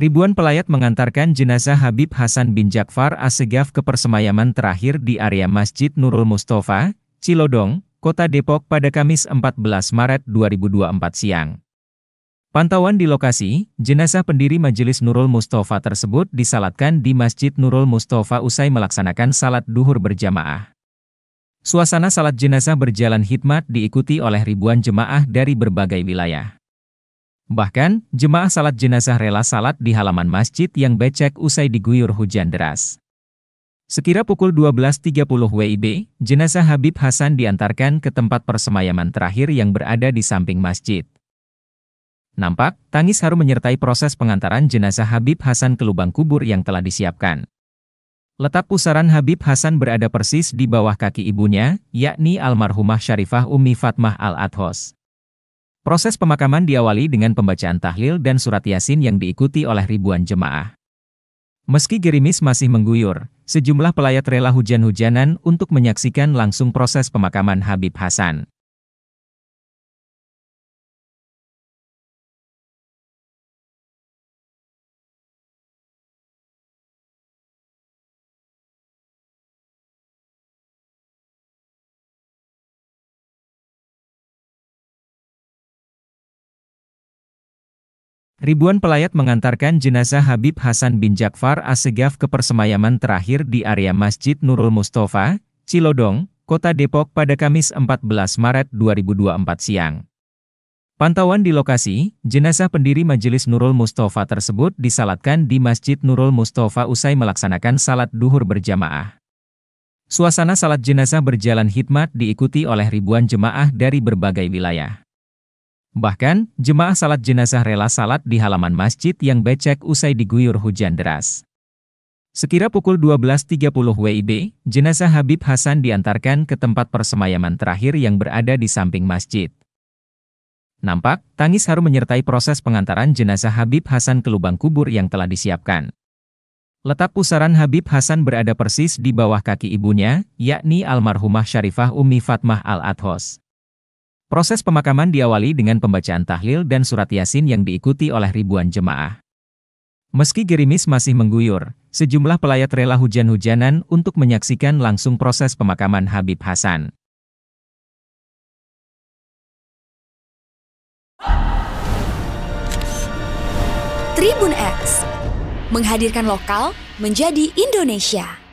Ribuan pelayat mengantarkan jenazah Habib Hasan bin Jakfar Assegaf ke persemayaman terakhir di area Masjid Nurul Mustafa, Cilodong, Kota Depok pada Kamis 14 Maret 2024 siang. Pantauan di lokasi, jenazah pendiri Majelis Nurul Mustafa tersebut disalatkan di Masjid Nurul Mustafa usai melaksanakan salat duhur berjamaah. Suasana salat jenazah berjalan hikmat diikuti oleh ribuan jemaah dari berbagai wilayah. Bahkan, jemaah salat jenazah rela salat di halaman masjid yang becek usai diguyur hujan deras. Sekira pukul 12.30 WIB, jenazah Habib Hasan diantarkan ke tempat persemayaman terakhir yang berada di samping masjid. Nampak, tangis haru menyertai proses pengantaran jenazah Habib Hasan ke lubang kubur yang telah disiapkan. Letak pusaran Habib Hasan berada persis di bawah kaki ibunya, yakni almarhumah Syarifah Umi Fatmah Al-Adhos. Proses pemakaman diawali dengan pembacaan tahlil dan surat yasin yang diikuti oleh ribuan jemaah. Meski gerimis masih mengguyur, sejumlah pelayat rela hujan-hujanan untuk menyaksikan langsung proses pemakaman Habib Hasan. Ribuan pelayat mengantarkan jenazah Habib Hasan bin Jakfar Assegaf ke persemayaman terakhir di area Masjid Nurul Mustafa, Cilodong, Kota Depok pada Kamis 14 Maret 2024 siang. Pantauan di lokasi, jenazah pendiri Majelis Nurul Mustafa tersebut disalatkan di Masjid Nurul Mustafa usai melaksanakan salat duhur berjamaah. Suasana salat jenazah berjalan hikmat diikuti oleh ribuan jemaah dari berbagai wilayah. Bahkan, jemaah salat jenazah rela salat di halaman masjid yang becek usai diguyur hujan deras. Sekira pukul 12.30 WIB, jenazah Habib Hasan diantarkan ke tempat persemayaman terakhir yang berada di samping masjid. Nampak, tangis haru menyertai proses pengantaran jenazah Habib Hasan ke lubang kubur yang telah disiapkan. Letak pusaran Habib Hasan berada persis di bawah kaki ibunya, yakni almarhumah Syarifah Umi Fatmah Al-Adhos. Proses pemakaman diawali dengan pembacaan tahlil dan surat yasin yang diikuti oleh ribuan jemaah. Meski gerimis masih mengguyur, sejumlah pelayat rela hujan-hujanan untuk menyaksikan langsung proses pemakaman Habib Hasan. Tribun X menghadirkan lokal menjadi Indonesia.